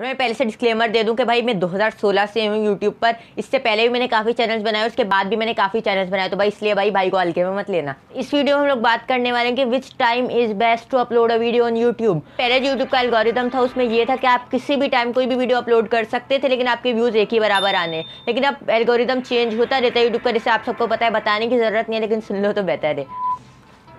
मैं पहले से डिस्क्लेमर दे दूं कि भाई मैं 2016 से हूँ यूट्यूब पर इससे पहले भी मैंने काफ़ी चैनल्स बनाए उसके बाद भी मैंने काफ़ी चैनल्स बनाए तो भाई इसलिए भाई भाई को हल्के में मत लेना इस वीडियो में हम लोग बात करने वाले हैं कि which time is best to upload a video on YouTube पहले जो यूट्यूब का एलगोरिदम था उसमें यह था कि आप किसी भी टाइम कोई भी वीडियो अपलोड कर सकते थे लेकिन आपके व्यूज़ एक ही बराबर आने लेकिन अब एल्गोरिदम चेंज होता रहता है यूट्यूब का जैसे आप सबको पता है बताने की ज़रूरत नहीं है लेकिन सुन लो तो बेहतर है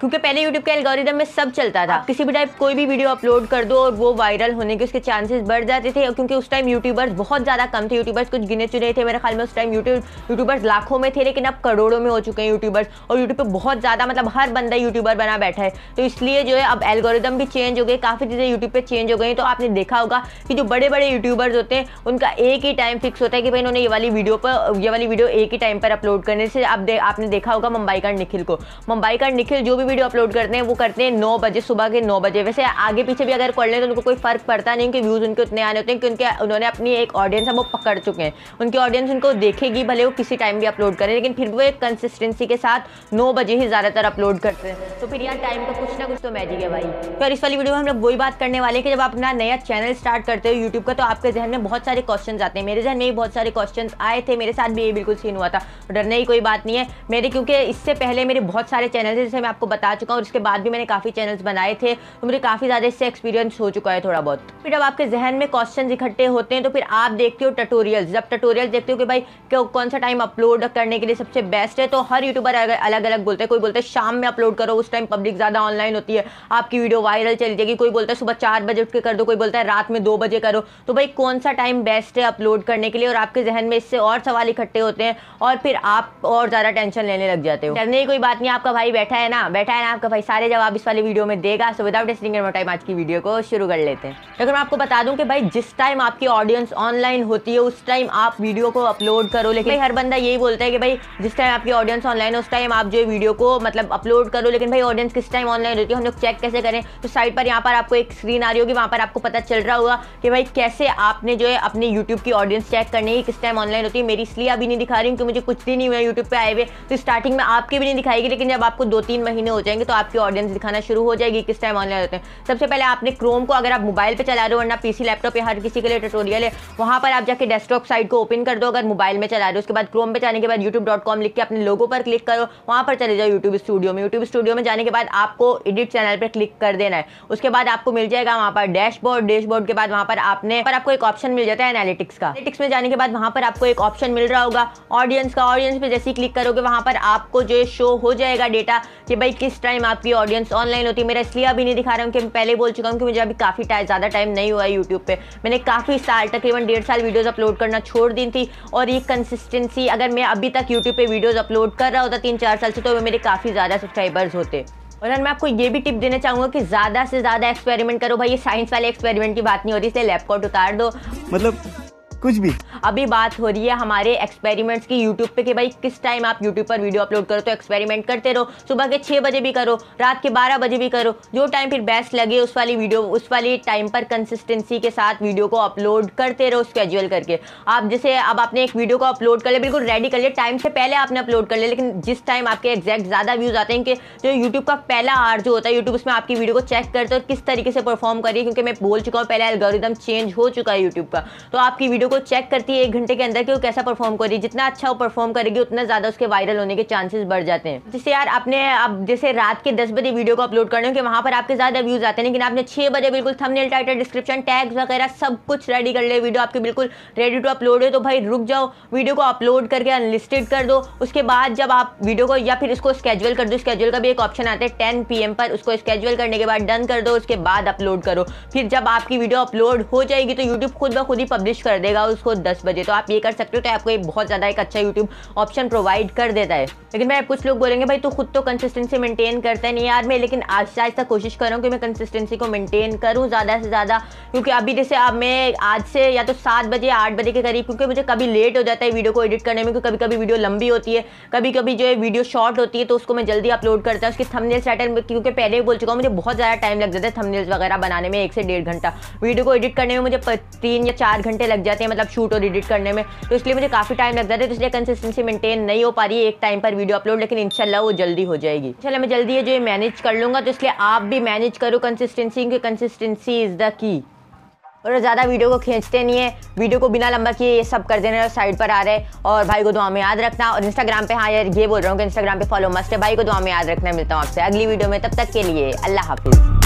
क्योंकि पहले यूट्यूब के एल्गोरिदम में सब चलता था हाँ। किसी भी टाइप कोई भी वीडियो अपलोड कर दो और वो वायरल होने के उसके चांसेस बढ़ जाते थे क्योंकि उस टाइम यूट्यूबर्स बहुत ज़्यादा कम थे यूट्यूबर्स कुछ गिने चुने थे मेरे ख्याल में उस टाइम यूट्यूब यूट्यूबर्स लाखों में थे लेकिन अब करोड़ों में हो चुके हैं यूट्यूबर्स और यूट्यूब पर बहुत ज़्यादा मतलब हर बंदा यूट्यूबर बना बैठा है तो इसलिए जो है अब एल्गोरिदम भी चेंज हो गए काफ़ी चीज़ें यूट्यूब पर चेंज हो गई तो आपने देखा होगा कि जो बड़े बड़े यूट्यूबर्स होते हैं उनका एक ही टाइम फिक्स होता है कि भाई इन्होंने ये वाली वीडियो पर ये वाली वीडियो एक ही टाइम पर अपलोड करने से आपने देखा होगा मुंबई का निखिल को मुंबई का निखिल जो भी वीडियो अपलोड करते हैं वो करते हैं नौ बजे सुबह के नौ बजे वैसे आगे पीछे भी अगर कर लें तो उनको कोई फ़र्क पड़ता नहीं कि व्यूज़ उनके उतने आने होते हैं क्योंकि उन्होंने अपनी एक ऑडियंस है वो पकड़ चुके हैं उनकी ऑडियंस उनको देखेगी भले वो किसी टाइम भी अपलोड करें लेकिन फिर वो एक कंसिस्टेंसी के साथ नौ बजे ही ज़्यादातर अपलोड करते हैं तो फिर यार टाइम का कुछ ना कुछ तो मैजिक है भाई फिर तो इस वाली वीडियो में हम लोग वही बात करने वाले हैं कि जब आप अपना नया चैनल स्टार्ट करते हो यूट्यूब का तो आपके जहन में बहुत सारे क्वेश्चन आते हैं मेरे जहन में भी बहुत सारे क्वेश्चन आए थे मेरे साथ भी ये बिल्कुल सीन हुआ था डरने की कोई बात नहीं है मेरे क्योंकि इससे पहले मेरे बहुत सारे चैनल थे जैसे मैं आपको बता चुका हूँ और इसके बाद भी मैंने काफ़ी चैनल्स बनाए थे तो मुझे काफ़ी ज़्यादा इससे एक्सपीरियंस हो चुका है थोड़ा बहुत फिर जब आपके जहन में क्वेश्चन इकट्ठे होते हैं तो फिर आप देखते हो टटोरियल जब टटोरियल देखते हो कि भाई कौन सा टाइम अपलोड करने के लिए सबसे बेस्ट है तो हर यूट्यूबर अलग अलग बोलते हैं कोई बोलते हैं शाम में अपलोड करो उस टाइम पब्लिक ज़्यादा ऑनलाइन होती है आपकी वीडियो वायरल चली जाएगी कोई बोलता है सुबह चार बजे उठ के कर दो कोई बोलता है रात में दो बजे करो तो भाई कौन सा टाइम बेस्ट है अपलोड करने के लिए और आपके जहन में इससे और सवाल इकट्ठे होते हैं और फिर आप और ज़्यादा टेंशन लेने लग जाते हो डरने की कोई बात नहीं आपका भाई बैठा है ना बैठा टाइम आपका भाई सारे जवाब इस वाले वीडियो में देगा सो विदाउट एसिंग एंड टाइम आज की वीडियो को शुरू कर लेते हैं लेकिन मैं आपको बता दूं कि भाई जिस टाइम आपकी ऑडियंस ऑनलाइन होती है उस टाइम आप वीडियो को अपलोड करो लेकिन भाई हर बंदा यही बोलता है कि भाई जिस टाइम आपकी ऑडियंस ऑनलाइन उस टाइम आप जो वीडियो को मतलब अपलोड करो लेकिन भाई ऑडियंस किस टाइम ऑनलाइन होती है हम लोग चेक कैसे करें तो साइड पर यहाँ पर आपको एक स्क्रीन आ रही होगी वहाँ पर आपको पता चल रहा होगा कि भाई कैसे आपने जो है अपनी यूट्यूब की ऑडियंस चेक करनी है किस टाइम ऑनलाइन होती है मेरी इसलिए अभी नहीं दिखा रही हूँ कि मुझे कुछ दिन ही हुए यूट्यूब पर आए हुए तो स्टार्टिंग में आपके भी नहीं दिखाएगी लेकिन जब आपको दो तीन महीने जाएंगे तो आपकी ऑडियंस दिखाना शुरू हो जाएगी किस टाइम ऑनलाइन होते हैं सबसे पहले आपने क्रोम को अगर आप मोबाइल पर चला रहे हो वरना पीसी लैपटॉप या हर किसी के लिए ट्यूटोरियल है वहाँ पर आप जाकर डेस्कटॉप साइट को ओपन कर दो अगर मोबाइल में चला रहे हो उसके बाद क्रोम पर जाने के बाद यूट्यूब डॉट कॉम लिख के अपने लोगों पर क्लिक करो वहाँ पर चले जाओ यूट्यूब स्टूडियो में यूट्यूब स्टूडियो में जाने के बाद आपको एडिट चैनल पर क्लिक कर देना है उसके बाद आपको मिल जाएगा वहाँ पर डैशबोर्ड डैशबोर्ड के बाद वहाँ पर आपने पर आपको एक ऑप्शन मिल जाता है एनालिटिक्स का एनालिटिक्स में जाने के बाद वहाँ पर आपको एक ऑप्शन मिल रहा होगा ऑडियंस का ऑडियंस पे जैसे ही क्लिक करोगे वहाँ पर आपको जो शो हो जाएगा डेटा कि भाई किस टाइम आपकी ऑडियंस ऑनलाइन होती है मेरा इसलिए अभी नहीं दिखा रहा हूँ कि मैं पहले बोल चुका हूँ कि मुझे अभी काफ़ी टाइम ज़्यादा टाइम नहीं हुआ है यूट्यूब पर मैंने काफ़ी साल तकरीबन डेढ़ साल वीडियोज़ अपलोड करना छोड़ दी थी और ये कंसिस्टेंसी अगर मैं अभी तक यूट्यूब पर वीडियोज़ अपलोड कर रहा होता तीन चार साल से तो मेरे काफ़ी ज़्यादा सब्सक्राइबर्स होते और मैं आपको ये भी टिप देना चाहूंगा कि ज़्यादा से ज़्यादा एक्सपेरिमेंट करो भाई ये साइंस वाले एक्सपेरिमेंट की बात नहीं हो रही इसलिए लैपटॉप उतार दो मतलब कुछ भी अभी बात हो रही है हमारे एक्सपेरिमेंट्स की यूट्यूब पे कि भाई किस टाइम आप यूट्यूब पर वीडियो अपलोड करो तो एक्सपेरिमेंट करते रहो सुबह के छः बजे भी करो रात के बारह बजे भी करो जो टाइम फिर बेस्ट लगे उस वाली वीडियो उस वाली टाइम पर कंसिस्टेंसी के साथ वीडियो को अपलोड करते रहो स्केजुअल करके आप जैसे अब आपने एक वीडियो को अपलोड कर लिया बिल्कुल रेडी कर लिया टाइम से पहले आपने अपलोड कर लिया लेकिन जिस टाइम आपके एग्जैक्ट ज़्यादा व्यूज़ आते हैं कि जो यूट्यूब का पहला आर जो होता है यूट्यूब उसमें आपकी वीडियो को चेक करते हो किस तरीके से परफॉर्म करिए क्योंकि मैं बोल चुका हूँ पहले एल्गोरिदम चेंज हो चुका है यूट्यूब का तो आपकी वीडियो को चेक करती है एक घंटे के अंदर कि वो कैसा परफॉर्म कर रही है जितना अच्छा वो परफॉर्म करेगी उतना ज़्यादा उसके वायरल होने के चांसेस बढ़ जाते हैं जैसे यार आपने अब जैसे रात के दस बजे वीडियो को अपलोड करने के वहां पर आपके ज़्यादा व्यूज़ आते हैं लेकिन आपने छह बजे बिल्कुल थमनेल टाइटल डिस्क्रिप्शन टैग्स वगैरह सब कुछ रेडी कर ले वीडियो आपकी बिल्कुल रेडी टू अपलोड है तो भाई रुक जाओ वीडियो को अपलोड करके अनलिस्टेड कर दो उसके बाद जब आप वीडियो को या फिर इसको स्केजुअल कर दो स्केजुअल का भी एक ऑप्शन आता है टेन पी पर उसको स्केजुअल करने के बाद डन कर दो उसके बाद अपलोड करो फिर जब आपकी वीडियो अपलोड हो जाएगी तो यूट्यूब खुद ब खुद ही पब्लिश कर देगा लगाओ उसको दस बजे तो आप ये कर सकते हो तो आपको ये बहुत ज़्यादा एक अच्छा यूट्यूब ऑप्शन प्रोवाइड कर देता है लेकिन भाई कुछ लोग बोलेंगे भाई तू खुद तो कंसिस्टेंसी मेंटेन करता है नहीं यार मैं लेकिन आहिस्ता आहिस्ता कोशिश कर रहा हूँ कि मैं कंसिस्टेंसी को मेंटेन करूँ ज़्यादा से ज़्यादा क्योंकि अभी जैसे अब मैं आज से या तो सात बजे आठ बजे के करीब क्योंकि मुझे कभी लेट हो जाता है वीडियो को एडिट करने में क्योंकि कभी कभी वीडियो लंबी होती है कभी कभी जो है वीडियो शॉर्ट होती है तो उसको मैं जल्दी अपलोड करता हूँ उसकी थमनेल स्टार्टर क्योंकि पहले ही बोल चुका हूँ मुझे बहुत ज़्यादा टाइम लग जाता है थमनेल्स वगैरह बनाने में एक से डेढ़ घंटा वीडियो को एडिट करने में मुझे तीन या चार घंटे लग जाते हैं मतलब शूट और एडिट करने में तो इसलिए मुझे काफ़ी टाइम लग जाता है तो इसलिए कंसिस्टेंसी मेंटेन नहीं हो पा रही है एक टाइम पर वीडियो अपलोड लेकिन इंशाल्लाह वो जल्दी हो जाएगी चलो मैं जल्दी है जो ये मैनेज कर लूंगा तो इसलिए आप भी मैनेज करो कंसिस्टेंसी क्योंकि कंसिस्टेंसी इज़ द की और ज़्यादा वीडियो को खींचते नहीं है वीडियो को बिना लंबा किए ये सब कर देने और साइड पर आ रहे और भाई को दुआ में याद रखना और इंस्टाग्राम पे हाँ यार ये बोल रहा हूँ कि इंस्टाग्राम पे फॉलो मस्ट है भाई को दुआ में याद रखना मिलता हूँ आपसे अगली वीडियो में तब तक के लिए अल्लाह हाफिज़